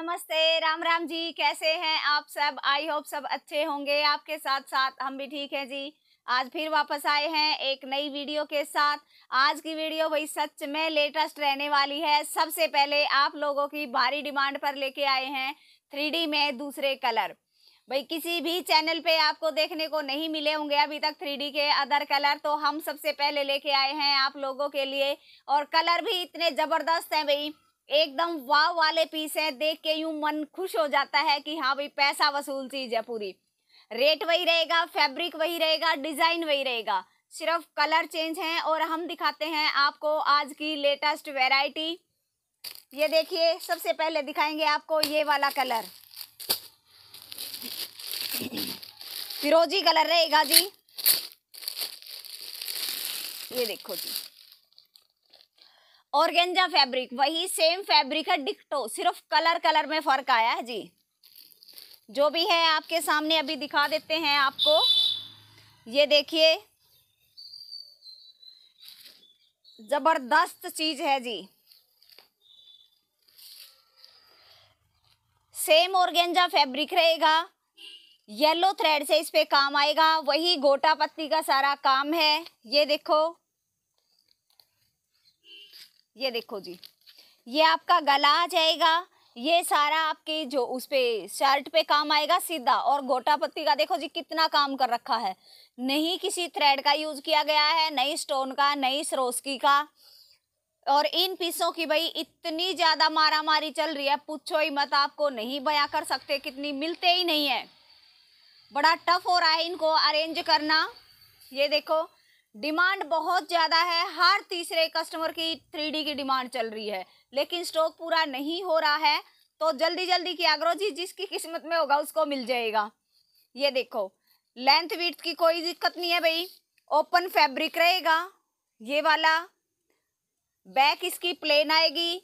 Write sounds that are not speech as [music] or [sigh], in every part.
नमस्ते राम राम जी कैसे हैं आप सब आई होप सब अच्छे होंगे आपके साथ साथ हम भी ठीक हैं जी आज फिर वापस आए हैं एक नई वीडियो के साथ आज की वीडियो भाई सच में लेटेस्ट रहने वाली है सबसे पहले आप लोगों की भारी डिमांड पर लेके आए हैं थ्री में दूसरे कलर भाई किसी भी चैनल पे आपको देखने को नहीं मिले होंगे अभी तक थ्री के अदर कलर तो हम सबसे पहले लेके आए हैं आप लोगों के लिए और कलर भी इतने ज़बरदस्त हैं भाई एकदम वाव वाले पीस है देख के यूं मन खुश हो जाता है कि हाँ भाई पैसा वसूल चीज है पूरी रेट वही रहेगा फैब्रिक वही रहेगा डिजाइन वही रहेगा सिर्फ कलर चेंज है और हम दिखाते हैं आपको आज की लेटेस्ट वेराइटी ये देखिए सबसे पहले दिखाएंगे आपको ये वाला कलर फिरोजी कलर रहेगा जी ये देखो जी ऑर्गेंजा फैब्रिक वही सेम फैब्रिक है डिक्टो सिर्फ कलर कलर में फर्क आया है जी जो भी है आपके सामने अभी दिखा देते हैं आपको ये देखिए जबरदस्त चीज है जी सेम ऑर्गेंजा फैब्रिक रहेगा येलो थ्रेड से इस पे काम आएगा वही गोटा पत्ती का सारा काम है ये देखो ये देखो जी ये आपका गला आ जाएगा ये सारा आपके जो उस पर शर्ट पे काम आएगा सीधा और गोटा पत्ती का देखो जी कितना काम कर रखा है नहीं किसी थ्रेड का यूज़ किया गया है नहीं स्टोन का नई सरोस्की का और इन पीसों की भाई इतनी ज़्यादा मारा मारी चल रही है पूछो ही मत आपको नहीं बया कर सकते कितनी मिलते ही नहीं है बड़ा टफ हो रहा है इनको अरेंज करना ये देखो डिमांड बहुत ज़्यादा है हर तीसरे कस्टमर की थ्री की डिमांड चल रही है लेकिन स्टॉक पूरा नहीं हो रहा है तो जल्दी जल्दी किया करो जी जिसकी किस्मत में होगा उसको मिल जाएगा ये देखो लेंथ विथ की कोई दिक्कत नहीं है भाई ओपन फैब्रिक रहेगा ये वाला बैक इसकी प्लेन आएगी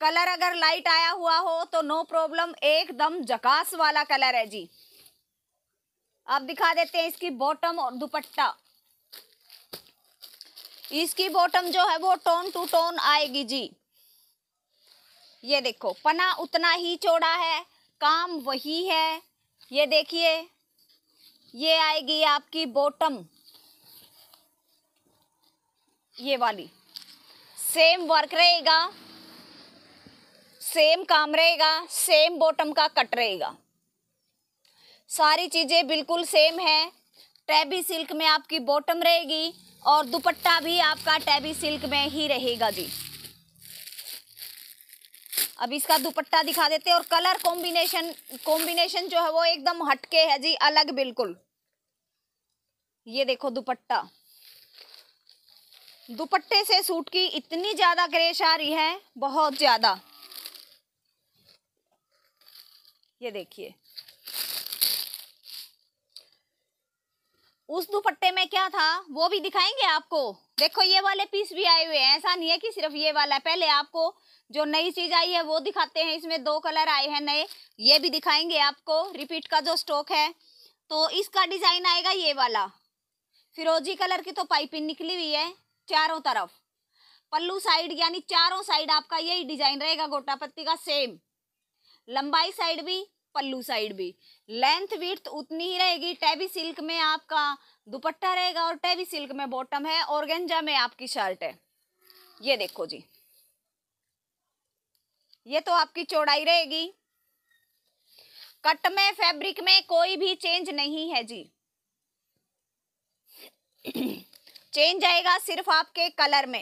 कलर अगर लाइट आया हुआ हो तो नो प्रॉब्लम एकदम जकास वाला कलर है जी अब दिखा देते हैं इसकी बॉटम और दुपट्टा इसकी बॉटम जो है वो टोन टू टोन आएगी जी ये देखो पना उतना ही चौड़ा है काम वही है ये देखिए ये आएगी आपकी बॉटम ये वाली सेम वर्क रहेगा सेम काम रहेगा सेम बॉटम का कट रहेगा सारी चीज़ें बिल्कुल सेम है टैबी सिल्क में आपकी बॉटम रहेगी और दुपट्टा भी आपका टैबी सिल्क में ही रहेगा जी अब इसका दुपट्टा दिखा देते हैं और कलर कॉम्बिनेशन कॉम्बिनेशन जो है वो एकदम हटके है जी अलग बिल्कुल ये देखो दुपट्टा दुपट्टे से सूट की इतनी ज़्यादा क्रेश आ रही है बहुत ज़्यादा ये देखिए उस दुपट्टे में क्या था वो भी दिखाएंगे आपको देखो ये वाले पीस भी आए हुए हैं ऐसा नहीं है कि सिर्फ ये वाला पहले आपको जो नई चीज आई है वो दिखाते हैं इसमें दो कलर आए हैं नए ये भी दिखाएंगे आपको रिपीट का जो स्टॉक है तो इसका डिजाइन आएगा ये वाला फिरोजी कलर की तो पाइपिंग निकली हुई है चारों तरफ पल्लू साइड यानी चारों साइड आपका यही डिजाइन रहेगा गोटा पत्ती का सेम लंबाई साइड भी पल्लू साइड भी लेंथ विथ उतनी ही रहेगी टैबी सिल्क में आपका दुपट्टा रहेगा और टैबी सिल्क में बॉटम है और गेंजा में आपकी शर्ट है ये देखो जी ये तो आपकी चौड़ाई रहेगी कट में फैब्रिक में कोई भी चेंज नहीं है जी [clears throat] चेंज आएगा सिर्फ आपके कलर में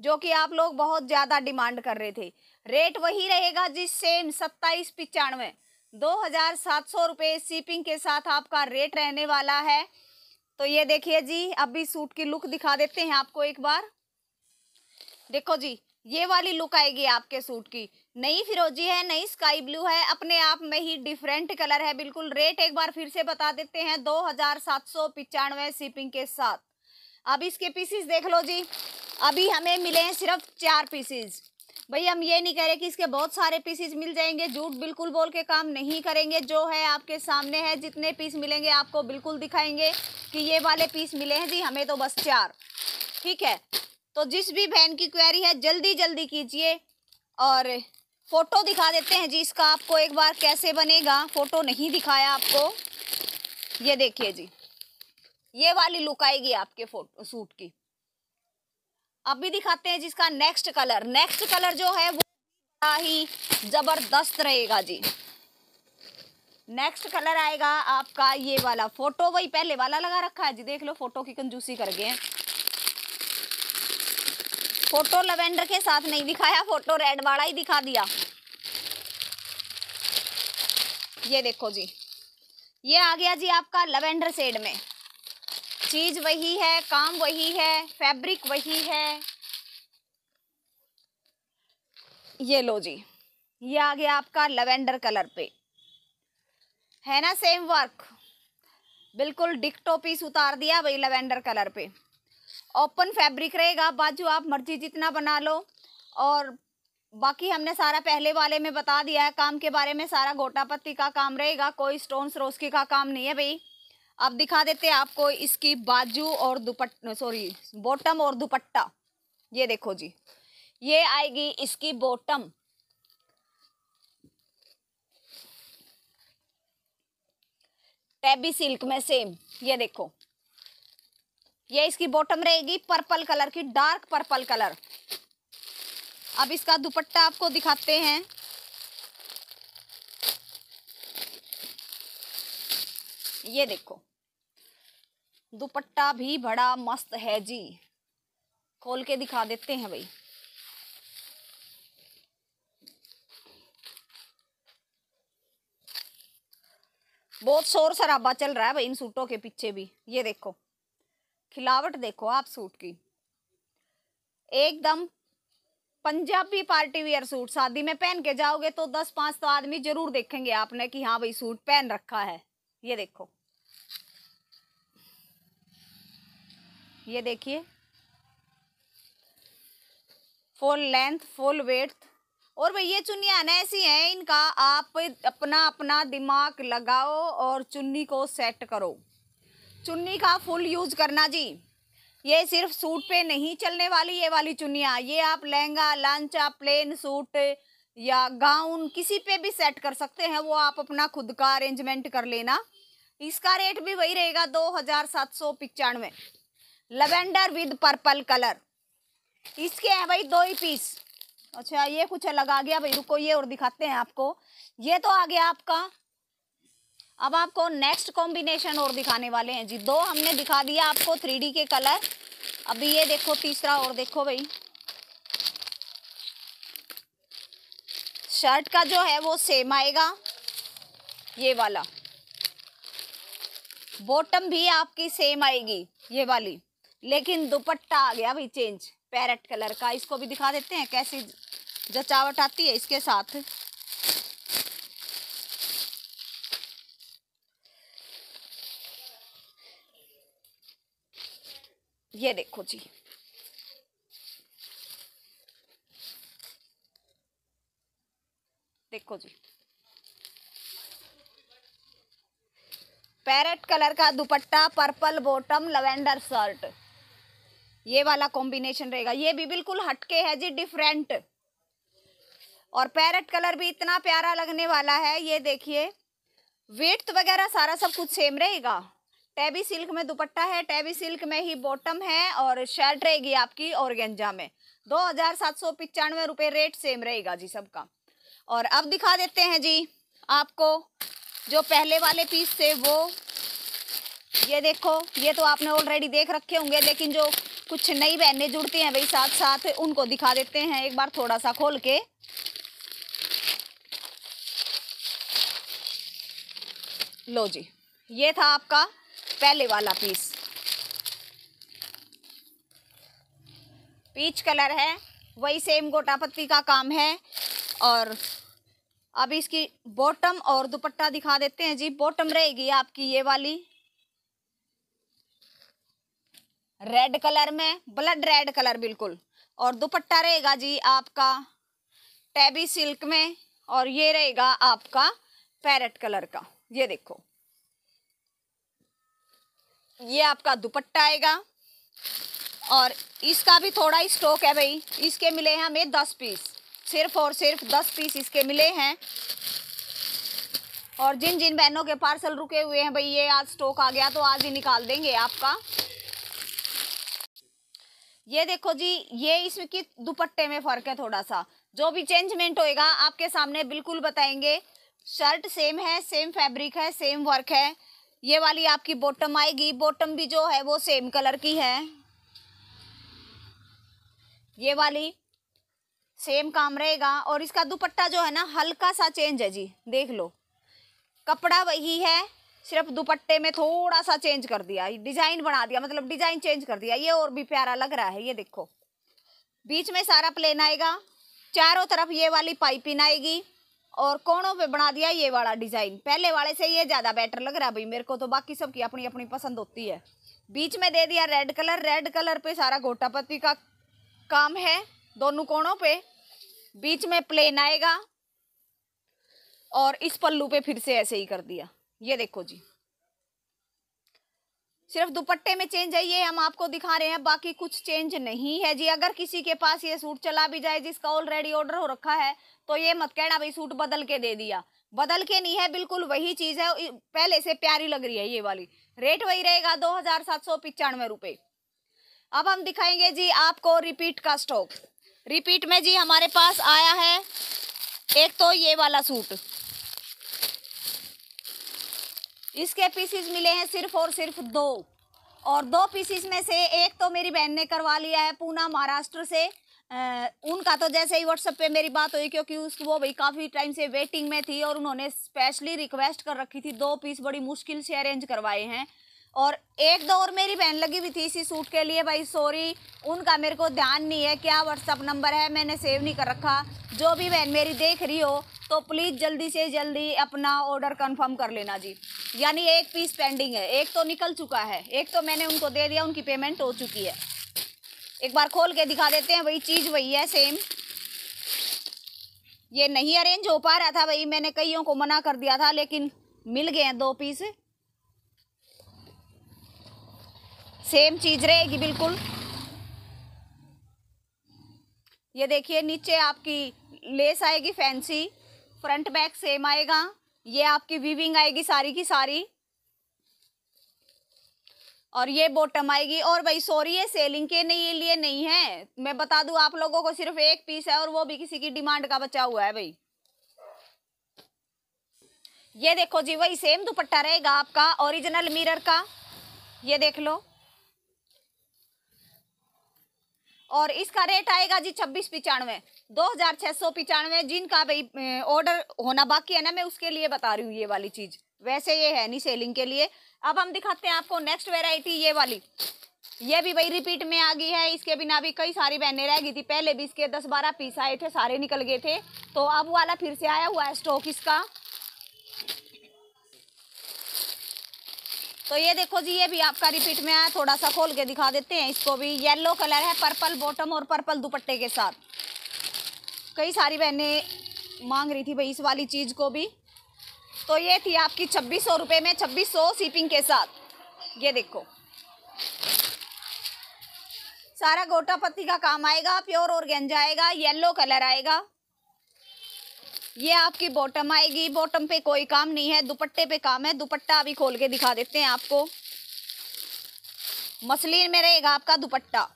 जो कि आप लोग बहुत ज़्यादा डिमांड कर रहे थे रेट वही रहेगा जी सेम सत्ताईस पिचानवे दो हज़ार सात सौ रुपये शिपिंग के साथ आपका रेट रहने वाला है तो ये देखिए जी अभी सूट की लुक दिखा देते हैं आपको एक बार देखो जी ये वाली लुक आएगी आपके सूट की नई फिरोजी है नई स्काई ब्लू है अपने आप में ही डिफरेंट कलर है बिल्कुल रेट एक बार फिर से बता देते हैं दो हज़ार सात सौ पिचानवे शिपिंग के साथ अब इसके पीसीस देख लो जी अभी हमें मिले हैं सिर्फ चार पीसीस भाई हम ये नहीं कह रहे कि इसके बहुत सारे पीसीस मिल जाएंगे झूठ बिल्कुल बोल के काम नहीं करेंगे जो है आपके सामने है जितने पीस मिलेंगे आपको बिल्कुल दिखाएंगे कि ये वाले पीस मिले हैं जी हमें तो बस चार ठीक है तो जिस भी बहन की क्वेरी है जल्दी जल्दी कीजिए और फ़ोटो दिखा देते हैं जी इसका आपको एक बार कैसे बनेगा फ़ोटो नहीं दिखाया आपको ये देखिए जी ये वाली लुक आएगी आपके फोटो सूट की भी दिखाते हैं जिसका नेक्स्ट कलर नेक्स्ट कलर जो है वो बड़ा ही जबरदस्त रहेगा जी नेक्स्ट कलर आएगा आपका ये वाला फोटो वही पहले वाला लगा रखा है जी देख लो फोटो की कंजूसी कर गए फोटो लवेंडर के साथ नहीं दिखाया फोटो रेड वाला ही दिखा दिया ये देखो जी ये आ गया जी आपका लवेंडर शेड में चीज वही है काम वही है फैब्रिक वही है ये लो जी ये आ गया आपका लेवेंडर कलर पे है ना सेम वर्क बिल्कुल डिक्टो पीस उतार दिया भाई लेवेंडर कलर पे ओपन फैब्रिक रहेगा बाजू आप मर्जी जितना बना लो और बाकी हमने सारा पहले वाले में बता दिया है काम के बारे में सारा गोटा पत्ती का काम रहेगा कोई स्टोन सरोस्की का काम नहीं है भाई अब दिखा देते हैं आपको इसकी बाजू और दुपट्टा सॉरी बॉटम और दुपट्टा ये देखो जी ये आएगी इसकी बॉटम टैबी सिल्क में सेम ये देखो ये इसकी बॉटम रहेगी पर्पल कलर की डार्क पर्पल कलर अब इसका दुपट्टा आपको दिखाते हैं ये देखो दुपट्टा भी बड़ा मस्त है जी खोल के दिखा देते हैं भाई बहुत शोर शराबा चल रहा है भाई इन सूटों के पीछे भी ये देखो खिलावट देखो आप सूट की एकदम पंजाबी पार्टी वियर सूट शादी में पहन के जाओगे तो दस पांच तो आदमी जरूर देखेंगे आपने कि हाँ भाई सूट पहन रखा है ये देखो ये देखिए फुल लेंथ फुल वेथ और भाई ये चुन्नियाँ ऐसी हैं इनका आप अपना अपना दिमाग लगाओ और चुन्नी को सेट करो चुन्नी का फुल यूज़ करना जी ये सिर्फ सूट पे नहीं चलने वाली ये वाली चुनिया ये आप लहंगा लांचा प्लेन सूट या गाउन किसी पे भी सेट कर सकते हैं वो आप अपना खुद का अरेंजमेंट कर लेना इसका रेट भी वही रहेगा दो हज़ार सात सौ पिचानवे लवेंडर विद पर्पल कलर इसके हैं भाई दो ही पीस अच्छा ये कुछ अलग आ गया भाई रुको ये और दिखाते हैं आपको ये तो आ गया आपका अब आपको नेक्स्ट कॉम्बिनेशन और दिखाने वाले हैं जी दो हमने दिखा दिया आपको थ्री के कलर अभी ये देखो तीसरा और देखो भाई शर्ट का जो है वो सेम आएगा ये वाला बॉटम भी आपकी सेम आएगी ये वाली लेकिन दुपट्टा आ गया भाई चेंज पैरेट कलर का इसको भी दिखा देते हैं कैसी जचावट आती है इसके साथ ये देखो जी देखो जी पैरेट कलर का dupatta purple bottom lavender shirt ये वाला कॉम्बिनेशन रहेगा ये भी बिल्कुल हटके है जी डिफरेंट और पैरट कलर भी इतना प्यारा लगने वाला है ये देखिए वेट वगैरह सारा सब कुछ सेम रहेगा टैबी सिल्क में दुपट्टा है टैबी सिल्क में ही बॉटम है और शर्ट रहेगी आपकी और गेंजा में दो हज़ार सात सौ पिचानवे रुपये रेट सेम रहेगा जी सबका और अब दिखा देते हैं जी आपको जो पहले वाले पीस थे वो ये देखो ये तो आपने ऑलरेडी देख रखे होंगे लेकिन जो कुछ नई बहनें जुड़ती हैं भाई साथ साथ उनको दिखा देते हैं एक बार थोड़ा सा खोल के लो जी ये था आपका पहले वाला पीस पीच कलर है वही सेम गोटा पत्ती का काम है और अब इसकी बॉटम और दुपट्टा दिखा देते हैं जी बॉटम रहेगी आपकी ये वाली रेड कलर में ब्लड रेड कलर बिल्कुल और दुपट्टा रहेगा जी आपका टैबी सिल्क में और ये रहेगा आपका पैरेट कलर का ये देखो ये आपका दुपट्टा आएगा और इसका भी थोड़ा ही स्टॉक है भाई इसके मिले हैं हमें दस पीस सिर्फ और सिर्फ दस पीस इसके मिले हैं और जिन जिन बहनों के पार्सल रुके हुए हैं भाई ये आज स्टॉक आ गया तो आज ही निकाल देंगे आपका ये देखो जी ये इसकी दुपट्टे में फर्क है थोड़ा सा जो भी चेंजमेंट होएगा आपके सामने बिल्कुल बताएंगे शर्ट सेम है सेम फैब्रिक है सेम वर्क है ये वाली आपकी बॉटम आएगी बॉटम भी जो है वो सेम कलर की है ये वाली सेम काम रहेगा और इसका दुपट्टा जो है ना हल्का सा चेंज है जी देख लो कपड़ा वही है सिर्फ दुपट्टे में थोड़ा सा चेंज कर दिया डिजाइन बना दिया मतलब डिजाइन चेंज कर दिया ये और भी प्यारा लग रहा है ये देखो बीच में सारा प्लेन आएगा चारों तरफ ये वाली पाइपिंग आएगी और कोणों पे बना दिया ये वाला डिजाइन पहले वाले से ये ज्यादा बेटर लग रहा है भाई मेरे को तो बाकी सबकी अपनी अपनी पसंद होती है बीच में दे दिया रेड कलर रेड कलर पे सारा गोटापत्ती का काम है दोनों कोणों पे बीच में प्लेन आएगा और इस पल्लू पे फिर से ऐसे ही कर दिया ये देखो जी सिर्फ दुपट्टे में चेंज है ये हम आपको दिखा रहे हैं बाकी कुछ चेंज नहीं है जी अगर किसी के पास ये सूट चला भी जाए जिसका ऑलरेडी ऑर्डर हो रखा है तो ये मत कहना भाई सूट बदल के दे दिया बदल के नहीं है बिल्कुल वही चीज़ है पहले से प्यारी लग रही है ये वाली रेट वही रहेगा दो हजार सात सौ पिचानवे रुपए अब हम दिखाएंगे जी आपको रिपीट का स्टॉक रिपीट में जी हमारे पास आया है एक तो ये वाला सूट इसके पीसीस मिले हैं सिर्फ और सिर्फ दो और दो पीसीस में से एक तो मेरी बहन ने करवा लिया है पूना महाराष्ट्र से आ, उनका तो जैसे ही व्हाट्सएप पे मेरी बात हुई क्योंकि उस वो भाई काफ़ी टाइम से वेटिंग में थी और उन्होंने स्पेशली रिक्वेस्ट कर रखी थी दो पीस बड़ी मुश्किल से अरेंज करवाए हैं और एक दो और मेरी बहन लगी हुई थी इसी सूट के लिए भाई सॉरी उनका मेरे को ध्यान नहीं है क्या व्हाट्सअप नंबर है मैंने सेव नहीं कर रखा जो भी बहन मेरी देख रही हो तो प्लीज़ जल्दी से जल्दी अपना ऑर्डर कंफर्म कर लेना जी यानी एक पीस पेंडिंग है एक तो निकल चुका है एक तो मैंने उनको दे दिया उनकी पेमेंट हो चुकी है एक बार खोल के दिखा देते हैं वही चीज़ वही है सेम ये नहीं अरेंज हो पा रहा था भाई मैंने कईयों को मना कर दिया था लेकिन मिल गए हैं दो पीस सेम चीज रहेगी बिल्कुल ये देखिए नीचे आपकी लेस आएगी फैंसी फ्रंट बैक सेम आएगा ये आपकी वीविंग आएगी सारी की सारी और ये बॉटम आएगी और भाई सॉरी ये सेलिंग के नहीं लिए नहीं है मैं बता दूं आप लोगों को सिर्फ एक पीस है और वो भी किसी की डिमांड का बचा हुआ है भाई ये देखो जी वही सेम दुपट्टा रहेगा आपका ओरिजिनल मिरर का ये देख लो और इसका रेट आएगा जी छब्बीस पिचानवे दो हजार छः सौ पिचानवे जिनका भाई ऑर्डर होना बाकी है ना मैं उसके लिए बता रही हूँ ये वाली चीज़ वैसे ये है नहीं सेलिंग के लिए अब हम दिखाते हैं आपको नेक्स्ट वेराइटी ये वाली ये भी भाई रिपीट में आ गई है इसके बिना भी कई सारी बहने रह गई थी पहले भी इसके दस बारह पीस आए थे सारे निकल गए थे तो अब वाला फिर से आया हुआ है स्टॉक इसका तो ये देखो जी ये भी आपका रिपीट में आया थोड़ा सा खोल के दिखा देते हैं इसको भी येलो कलर है पर्पल बॉटम और पर्पल दुपट्टे के साथ कई सारी बहनें मांग रही थी भाई इस वाली चीज़ को भी तो ये थी आपकी छब्बीस सौ रुपये में छब्बीस सौ सीपिंग के साथ ये देखो सारा गोटा पत्ती का काम आएगा प्योर और गेंजा आएगा येलो कलर आएगा ये आपकी बॉटम आएगी बॉटम पे कोई काम नहीं है दुपट्टे पे काम है दुपट्टा अभी खोल के दिखा देते हैं आपको मसलिन में रहेगा आपका दुपट्टा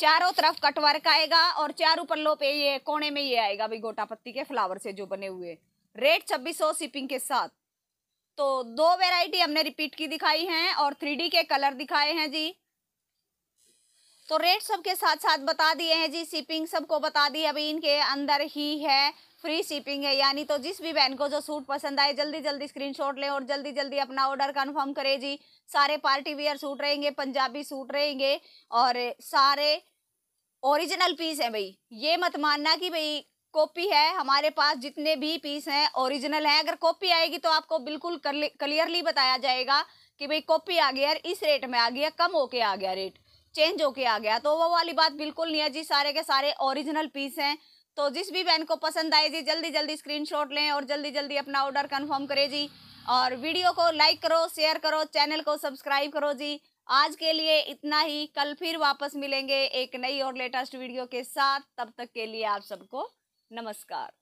चारों तरफ कटवर्क आएगा और ऊपर पल्लों पे ये कोने में ये आएगा भाई गोटा पत्ती के फ्लावर से जो बने हुए रेट छब्बीस सौ शिपिंग के साथ तो दो वेराइटी हमने रिपीट की दिखाई है और थ्री के कलर दिखाए हैं जी तो रेट सबके साथ साथ बता दिए हैं जी शिपिंग सबको बता दी अभी इनके अंदर ही है फ्री शिपिंग है यानी तो जिस भी बहन को जो सूट पसंद आए जल्दी जल्दी स्क्रीनशॉट लें और जल्दी जल्दी अपना ऑर्डर कन्फर्म करें जी सारे पार्टी वेयर सूट रहेंगे पंजाबी सूट रहेंगे और सारे ओरिजिनल पीस हैं भाई ये मत मानना कि भाई कॉपी है हमारे पास जितने भी पीस हैं ओरिजिनल हैं अगर कॉपी आएगी तो आपको बिल्कुल क्लियरली बताया जाएगा कि भाई कॉपी आ गया इस रेट में आ गया कम होके आ गया रेट चेंज होके आ गया तो वो वाली बात बिल्कुल नहीं है जी सारे के सारे ओरिजिनल पीस हैं तो जिस भी बहन को पसंद आए जी जल्दी जल्दी स्क्रीनशॉट लें और जल्दी जल्दी अपना ऑर्डर कंफर्म करें जी और वीडियो को लाइक करो शेयर करो चैनल को सब्सक्राइब करो जी आज के लिए इतना ही कल फिर वापस मिलेंगे एक नई और लेटेस्ट वीडियो के साथ तब तक के लिए आप सबको नमस्कार